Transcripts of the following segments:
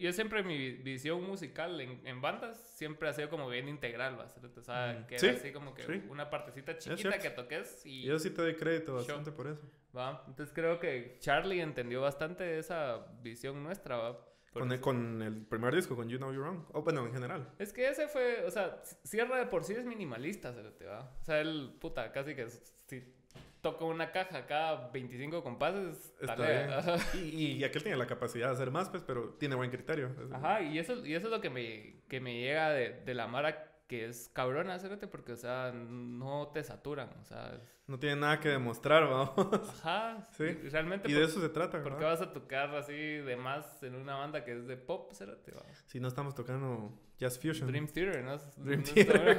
yo, siempre mi visión musical en, bandas siempre ha sido como bien integral, O sea, que así como que una partecita chiquita que toques y... Yo sí te doy crédito bastante por eso. ¿Va? Entonces creo que Charlie entendió bastante esa visión nuestra, ¿va? Con el, primer disco, con You Know You're Wrong. O oh, bueno, en general. Es que ese fue, o sea, Sierra de por sí es minimalista, ¿sabes? O sea, él, puta, casi que sí, toco una caja cada 25 compases. Está bien. Y, aquel tiene la capacidad de hacer más, pues, pero tiene buen criterio. Ajá, y eso, y eso es lo que me, que me llega de, de la mara que es cabrona, porque, o sea, no te saturan, o sea... No tiene nada que demostrar, vamos. Ajá, sí. Realmente... Y de eso se trata, Porque vas a tocar así de más en una banda que es de pop, acércate, vamos. Si no estamos tocando Jazz Fusion. Dream Theater, ¿no? Dream Theater.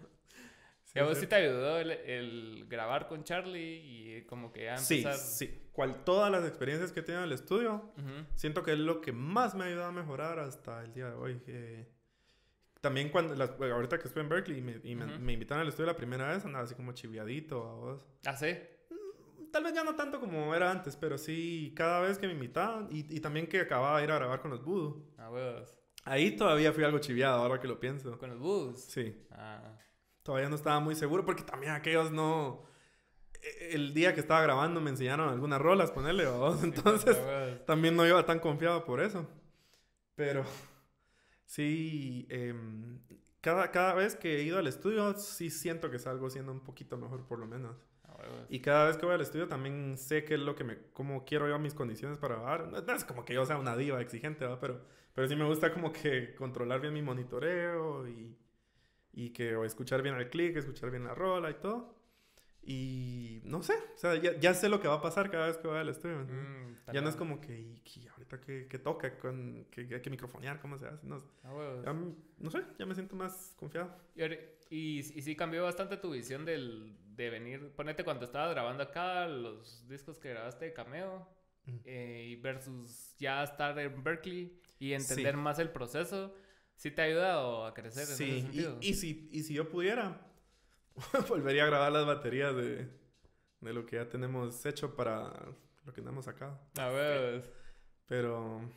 Y a vos sí te ayudó el, grabar con Charlie y como que antes Sí, sí. Cual, todas las experiencias que he tenido en el estudio, siento que es lo que más me ha ayudado a mejorar hasta el día de hoy. Eh. también cuando, ahorita que estuve en Berkeley y, me, invitaron al estudio la primera vez, andaba así como chiviadito a vos. ¿Ah, sí? Mm, tal vez ya no tanto como era antes, pero sí, cada vez que me invitaban y, también que acababa de ir a grabar con los Voodoo. Ah, huevos. Ahí todavía fui algo chiviado, ahora que lo pienso. ¿Con los Voodoos? Sí. Ah... Todavía no estaba muy seguro porque también aquellos no... E, e, el día que estaba grabando me enseñaron algunas rolas, ponerle, dos. Entonces también no iba tan confiado por eso. Pero sí, em, cada, cada vez que he ido al estudio sí siento que salgo siendo un poquito mejor por lo menos. Y cada vez que voy al estudio también sé qué es lo que me... Cómo quiero yo mis condiciones para grabar. No, es como que yo sea una diva exigente, ¿verdad? Pero, pero sí me gusta como que controlar bien mi monitoreo y y que o escuchar bien el click, escuchar bien la rola y todo. Y no sé, o sea, ya, ya sé lo que va a pasar cada vez que voy al mm, estudio. ya no es como que, ahorita que, toca, con, que hay que microfonear, cómo se hace. No, ah, sé, ya me siento más confiado. Y, sí cambió bastante tu visión del, de venir, ponete cuando estabas grabando acá los discos que grabaste de Cameo. Mm. Eh, y versus ya estar en Berkeley y entender más el proceso ¿Sí te ha ayudado a crecer en ese Y, si, si yo pudiera, volvería a grabar las baterías de, lo que ya tenemos hecho para lo que hemos sacado. A ver. Pero...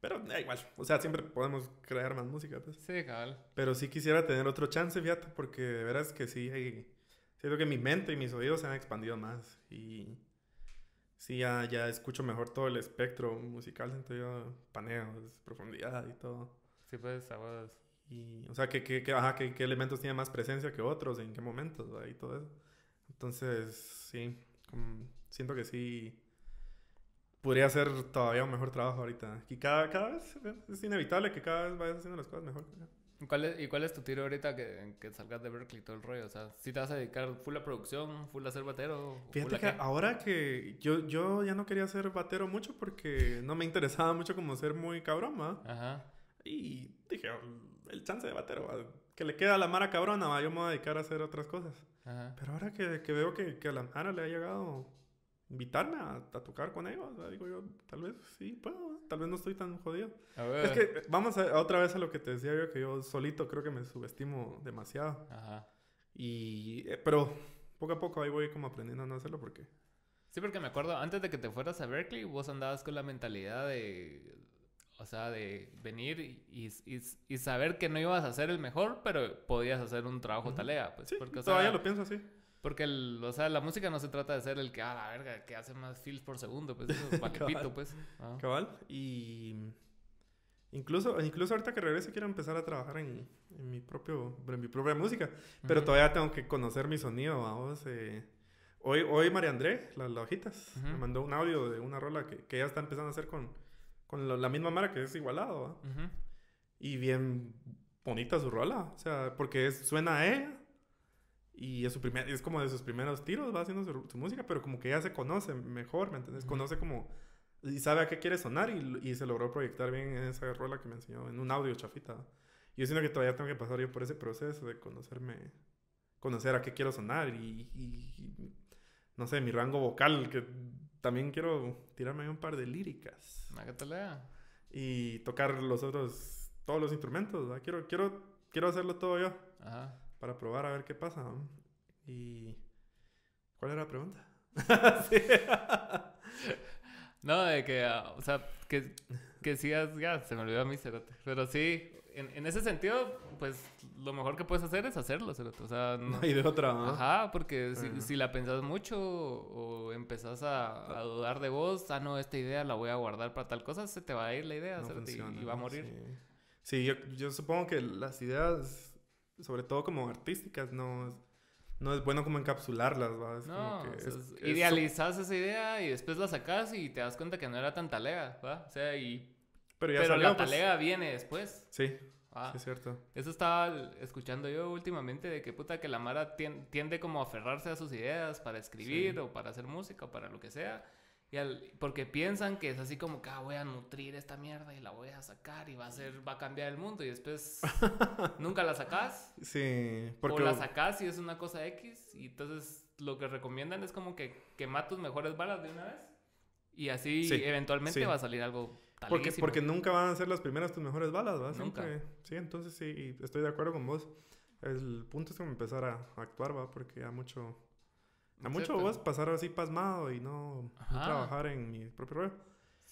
Pero da igual. O sea, siempre podemos crear más música, pues. Sí, cabal. Pero sí quisiera tener otro chance, fíjate, porque de veras que sí Siento que mi mente y mis oídos se han expandido más y... Sí, ya, ya escucho mejor todo el espectro musical, siento yo, paneos, profundidad y todo pues, Y, o sea, ¿qué, qué, qué, elementos tiene más presencia que otros? ¿En qué momentos? Ahí todo eso. Entonces, sí, siento que sí podría ser todavía un mejor trabajo ahorita. Y cada, cada vez es inevitable que cada vez vayas haciendo las cosas mejor. ¿Y cuál es tu tiro ahorita que, que salgas de Berkeley todo el rollo? O sea, si te vas a dedicar full a producción, full a ser batero. Fíjate que ahora que yo, yo ya no quería ser batero mucho porque no me interesaba mucho como ser muy cabrón, ¿ma? Ajá. Y dije, el chance de batero, que le queda a la Mara cabrona, yo me voy a dedicar a hacer otras cosas. Pero ahora que, veo que, a la Mara le ha llegado invitarme a, tocar con ellos, digo yo, tal vez sí puedo, tal vez no estoy tan jodido. Es que vamos a, otra vez a lo que te decía yo, que yo solito creo que me subestimo demasiado. Y, eh, pero poco a poco ahí voy como aprendiendo a no hacerlo porque... Sí, porque me acuerdo, antes de que te fueras a Berkeley, vos andabas con la mentalidad de o sea, de venir y, y, saber que no ibas a ser el mejor, pero podías hacer un trabajo tarea Pues, porque, todavía lo pienso así. Porque, el, o sea, la música no se trata de ser el que, ah, la verga, que hace más feels por segundo, pues eso es pues. Cabal. Y incluso, incluso ahorita que regreso quiero empezar a trabajar en, mi, propio, en mi propia música. Pero todavía tengo que conocer mi sonido, Hoy, hoy María André, las hojitas, me mandó un audio de una rola que, que ella está empezando a hacer con con la misma mara que es igualado. Y bien bonita su rola, o sea, porque suena a ella. Y es, su primer, es como de sus primeros tiros, va haciendo su, música, pero como que ya se conoce mejor, ¿me entiendes? Conoce como... Y sabe a qué quiere sonar y, y, se logró proyectar bien en esa rola que me enseñó, en un audio chafita. Yo siento que todavía tengo que pasar yo por ese proceso de conocerme, conocer a qué quiero sonar y, y no sé, mi rango vocal, que también quiero tirarme un par de líricas. Ah, y tocar los otros, todos los instrumentos, Quiero, quiero, quiero hacerlo todo yo. Ajá. Para probar a ver qué pasa. Y... ¿Cuál era la pregunta? no, de que, ah, o sea, que, que sigas, ya, se me olvidó mi cerote. Pero sí, en, ese sentido, pues lo mejor que puedes hacer es hacerlo, O sea, no, hay de otra. ¿no? Ajá, porque si, la pensás mucho o empezás a, dudar de vos, ah, no, esta idea la voy a guardar para tal cosa, se te va a ir la idea, ¿cierto? y, va a morir. Sí, yo, supongo que las ideas, sobre todo como artísticas, no no es bueno como encapsularlas, ¿va? idealizas esa idea y después la sacas y te das cuenta que no era tan talega, ¿va? O sea, y pero la pues. talega viene después. Ah. Sí. es cierto. Eso estaba escuchando yo últimamente de que puta que la Mara tiende como a aferrarse a sus ideas para escribir o para hacer música o para lo que sea. Y al, porque piensan que es así como que ah, voy a nutrir esta mierda y la voy a sacar y va a ser, va a cambiar el mundo y después nunca la sacas. Sí, porque... O la sacas y es una cosa X y entonces lo que recomiendan es como que quema tus mejores balas de una vez y así eventualmente va a salir algo porque, porque, nunca van a ser las primeras tus mejores balas, ¿verdad? Sí, entonces sí, estoy de acuerdo con vos. El punto es como empezar a actuar, ¿va? Porque ya mucho... A mucho vas vos pasar así pasmado y no, trabajar en mi propio rol.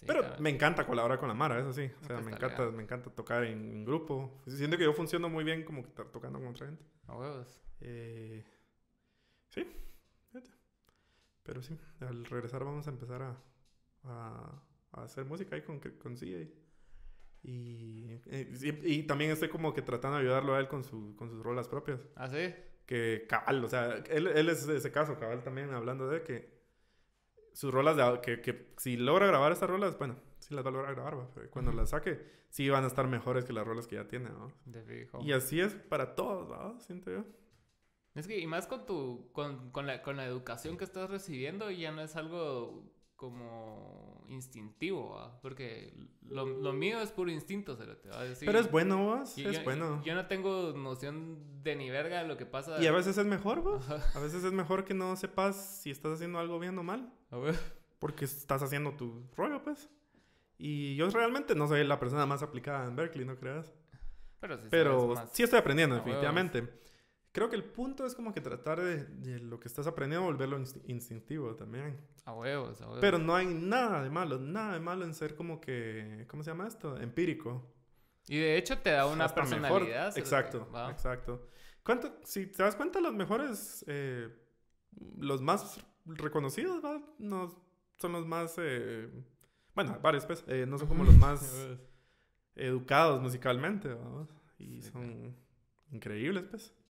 Pero me encanta colaborar con la Mara, eso sí. O sea, me encanta, me encanta tocar en, grupo. Siento que yo funciono muy bien como que estar tocando con otra gente. Eh, sí. Pero sí, al regresar vamos a empezar a a, hacer música ahí con, con Y, eh, y, también estoy como que tratando de ayudarlo a él con, su, con sus rolas propias. ¿Ah, sí? Que cabal, o sea, él, él es de ese caso, cabal también, hablando de que sus rolas, de, que, que si logra grabar estas rolas, bueno, si las va a lograr grabar, cuando las saque, sí van a estar mejores que las rolas que ya tiene, ¿no? De fijo. Y así es para todos, ¿no? Siento yo. Es que, y más con tu, con, con, la, con la educación que estás recibiendo, ya no es algo como instintivo, porque lo, mío es puro instinto, se lo te va a decir. Pero es bueno, es bueno. Yo no tengo noción de ni verga de lo que pasa. Y a veces es mejor, vos. A veces es mejor que no sepas si estás haciendo algo bien o mal. A ver. Porque estás haciendo tu rollo, pues. Y yo realmente no soy la persona más aplicada en Berkeley, no creas. Pero sí, estoy aprendiendo, definitivamente. Creo que el punto es como que tratar de, lo que estás aprendiendo, volverlo instintivo también. A huevos, a huevos. Pero no hay nada de malo, nada de malo en ser como que, ¿cómo se llama esto? Empírico. Y de hecho te da una personalidad. Exacto, exacto. ¿Cuánto, si te das cuenta, los mejores, eh, los más reconocidos, No, son los más, eh, bueno, varios, pues, eh, no son como los más educados musicalmente, Y son increíbles, pues.